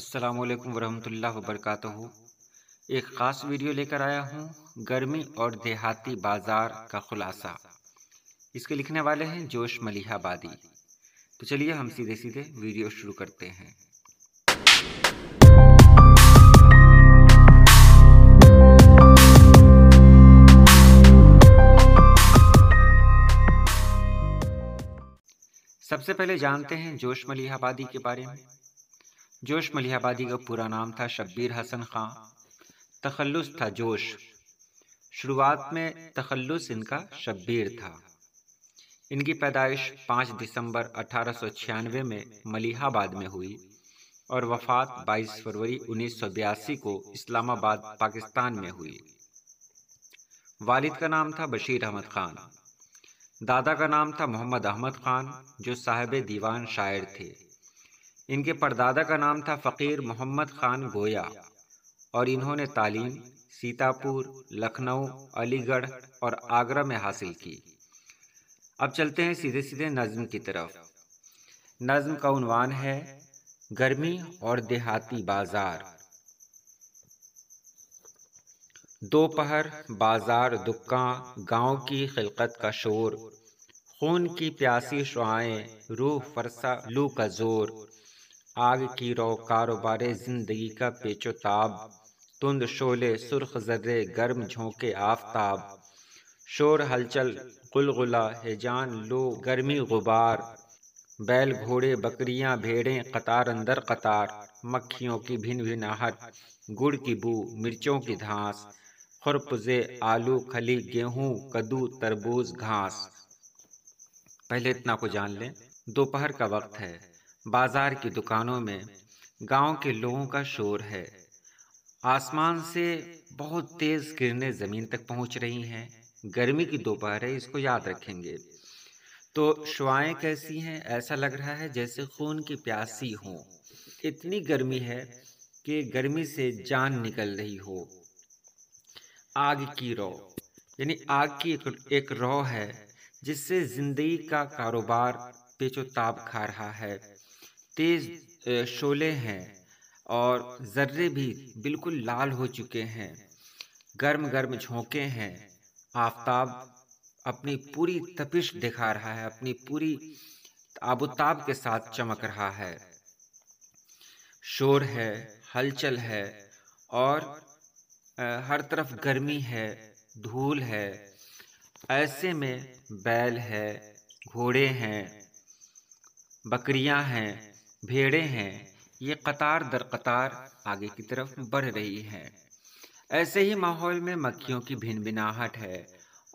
अस्सलाम वालेकुम वरहमतुल्लाह एक ख़ास वीडियो लेकर आया हूँ गर्मी और देहाती बाज़ार का ख़ुलासा इसके लिखने वाले हैं जोश मलिहाबादी तो चलिए हम सीधे सीधे वीडियो शुरू करते हैं सबसे पहले जानते हैं जोश मलिहाबादी के बारे में जोश मलिहाबादी का पूरा नाम था शब्बीर हसन खां तखल्लुस था जोश शुरुआत में तखल्लुस इनका शब्बीर था इनकी पैदाइश 5 दिसंबर अठारह में मलिहाबाद में हुई और वफात 22 फरवरी उन्नीस को इस्लामाबाद पाकिस्तान में हुई वालिद का नाम था बशीर अहमद खान दादा का नाम था मोहम्मद अहमद खान जो साहेब दीवान शायर थे इनके परदादा का नाम था फ़कीर मोहम्मद ख़ान गोया और इन्होंने तालीम सीतापुर लखनऊ अलीगढ़ और आगरा में हासिल की अब चलते हैं सीधे सीधे नज़म की तरफ नज़म का उनवान है गर्मी और देहाती बाज़ार दोपहर बाज़ार दुक्का गांव की खिलकत का शोर खून की प्यासी शुआएं रूह फरसा लू का जोर आग की रो कारोबार जिंदगी का पेचोताब तुंद शोले सुर्ख जर्रे गर्म झोंके आफताब शोर हलचल गुलगुला हेजान लो गर्मी गुबार बैल घोड़े बकरियां भेड़ें कतार अंदर कतार मक्खियों की भिन भिनाहट गुड़ की बू मिर्चों की घास खुरपुजे आलू खली गेहूं कद्दू तरबूज घास पहले इतना को जान लें दोपहर का वक्त है बाजार की दुकानों में गांव के लोगों का शोर है आसमान से बहुत तेज़ किरणें ज़मीन तक पहुंच रही हैं गर्मी की दोपहर है इसको याद रखेंगे तो शुआएं कैसी हैं ऐसा लग रहा है जैसे खून की प्यासी हो इतनी गर्मी है कि गर्मी से जान निकल रही हो आग की रौ यानी आग की एक, एक रौ है जिससे ज़िंदगी का कारोबार पेचोताब खा रहा है तेज शोले हैं और ज़र्रे भी बिल्कुल लाल हो चुके हैं गर्म गर्म झोंके हैं आफताब अपनी पूरी तपिश दिखा रहा है अपनी पूरी आबुताब के साथ चमक रहा है शोर है हलचल है और हर तरफ गर्मी है धूल है ऐसे में बैल है घोड़े हैं बकरियां हैं भेड़े हैं ये कतार दर कतार आगे की तरफ बढ़ रही हैं ऐसे ही माहौल में मक्खियों की भिनाहट है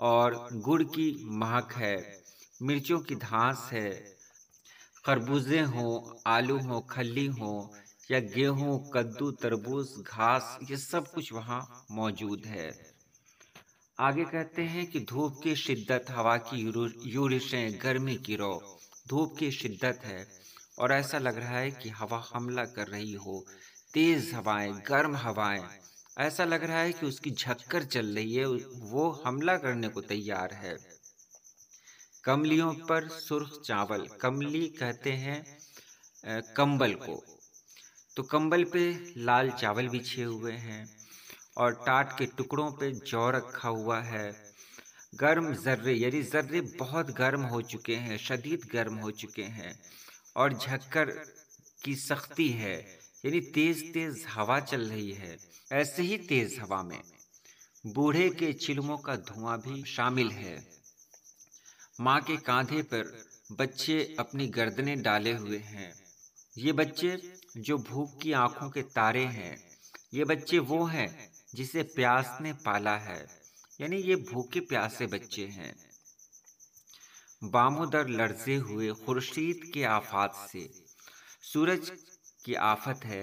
और गुड़ की महक है मिर्चों की धांस है खरबूजे हों आलू हों खली हो या गेहूं कद्दू तरबूज घास ये सब कुछ वहाँ मौजूद है आगे कहते हैं कि धूप की शिद्दत हवा की यूरिशें गर्मी की रो धूप की शिद्दत है और ऐसा लग रहा है कि हवा हमला कर रही हो तेज़ हवाएं गर्म हवाएं ऐसा लग रहा है कि उसकी झक्कर चल रही है वो हमला करने को तैयार है कमलियों पर सुर्ख चावल कमली कहते हैं कंबल को तो कंबल पे लाल चावल बिछे हुए हैं और टाट के टुकड़ों पे जौ रखा हुआ है गर्म जर्रे यानी जर्रे बहुत गर्म हो चुके हैं शदीद गर्म हो चुके हैं और झक्कर की सख्ती है यानी तेज तेज हवा चल रही है ऐसे ही तेज हवा में बूढ़े के चिलमों का धुआं भी शामिल है माँ के कांधे पर बच्चे अपनी गर्दनें डाले हुए हैं ये बच्चे जो भूख की आंखों के तारे हैं ये बच्चे वो हैं जिसे प्यास ने पाला है यानी ये भूखे प्यासे बच्चे हैं बामोदर लड़ते हुए खुर्शीद के आफात से सूरज की आफत है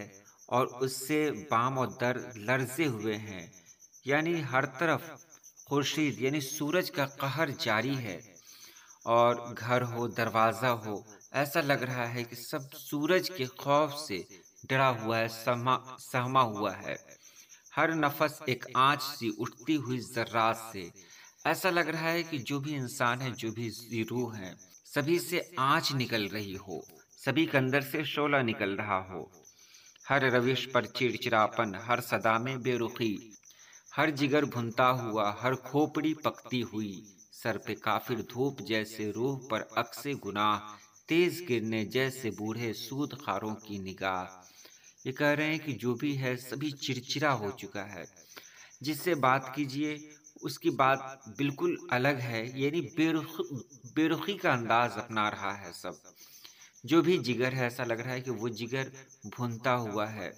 और उससे बाम और दर लर्जे हुए हैं यानी हर तरफ खुर्शीद यानी सूरज का कहर जारी है और घर हो दरवाज़ा हो ऐसा लग रहा है कि सब सूरज के खौफ से डरा हुआ है सहमा सहमा हुआ है हर नफस एक आँच सी उठती हुई जर्रात से ऐसा लग रहा है कि जो भी इंसान है जो भी जीरो है सभी से आँच निकल रही हो सभी के अंदर से शोला निकल रहा हो हर रविश पर चिड़चिड़ापन हर सदा में बेरुखी हर जिगर भुनता हुआ हर खोपड़ी पकती हुई सर पे काफिर धूप जैसे रूह पर अक्से गुनाह तेज गिरने जैसे बूढ़े सूद खारों की निगाह ये कह रहे हैं कि जो भी है सभी चिड़चिड़ा हो चुका है जिससे बात कीजिए उसकी बात बिल्कुल अलग है यानी बेरुख बेरुखी का अंदाज अपना रहा है सब जो भी जिगर है ऐसा लग रहा है कि वो जिगर भुनता हुआ है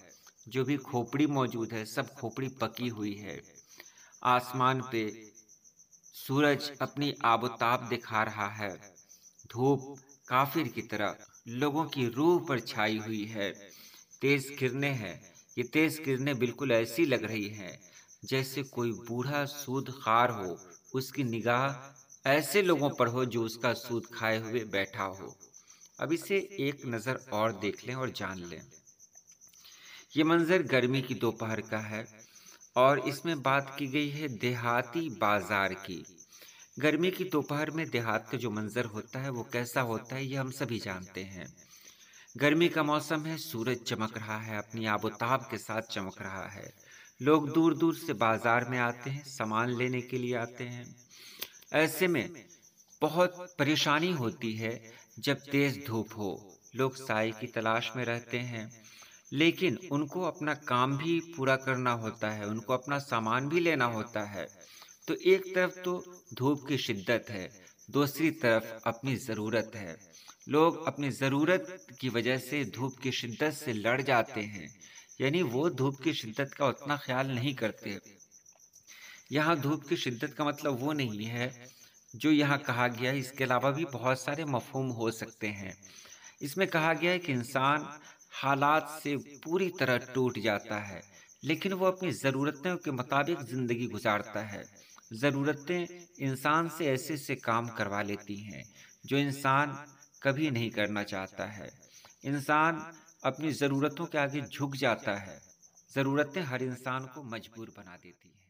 जो भी खोपड़ी मौजूद है सब खोपड़ी पकी हुई है आसमान पे सूरज अपनी आबोताब दिखा रहा है धूप काफिर की तरह लोगों की रूह पर छाई हुई है तेज किरने हैं ये तेज किरने बिल्कुल ऐसी लग रही हैं जैसे कोई बूढ़ा सूद खार हो उसकी निगाह ऐसे लोगों पर हो जो उसका सूद खाए हुए बैठा हो अब इसे एक नज़र और देख लें और जान लें ये मंज़र गर्मी की दोपहर का है और इसमें बात की गई है देहाती बाज़ार की गर्मी की दोपहर में देहात का जो मंज़र होता है वो कैसा होता है ये हम सभी जानते हैं गर्मी का मौसम है सूरज चमक रहा है अपनी आबोताब के साथ चमक रहा है लोग दूर दूर से बाजार में आते हैं सामान लेने के लिए आते हैं ऐसे में बहुत परेशानी होती है जब तेज धूप हो लोग साय की तलाश में रहते हैं लेकिन उनको अपना काम भी पूरा करना होता है उनको अपना सामान भी लेना होता है तो एक तरफ तो धूप की शिद्दत है दूसरी तरफ अपनी ज़रूरत है लोग अपनी ज़रूरत की वजह से धूप की शिद्दत से लड़ जाते हैं यानी वो धूप की शिद्दत का उतना ख्याल नहीं करते यहाँ धूप की शिद्दत का मतलब वो नहीं है जो यहाँ कहा गया है इसके अलावा भी बहुत सारे मफहम हो सकते हैं इसमें कहा गया है कि इंसान हालात से पूरी तरह टूट जाता है लेकिन वो अपनी ज़रूरतों के मुताबिक ज़िंदगी गुजारता है ज़रूरतें इंसान से ऐसे ऐसे काम करवा लेती हैं जो इंसान कभी नहीं करना चाहता है इंसान अपनी ज़रूरतों के आगे झुक जाता है ज़रूरतें हर इंसान को मजबूर बना देती हैं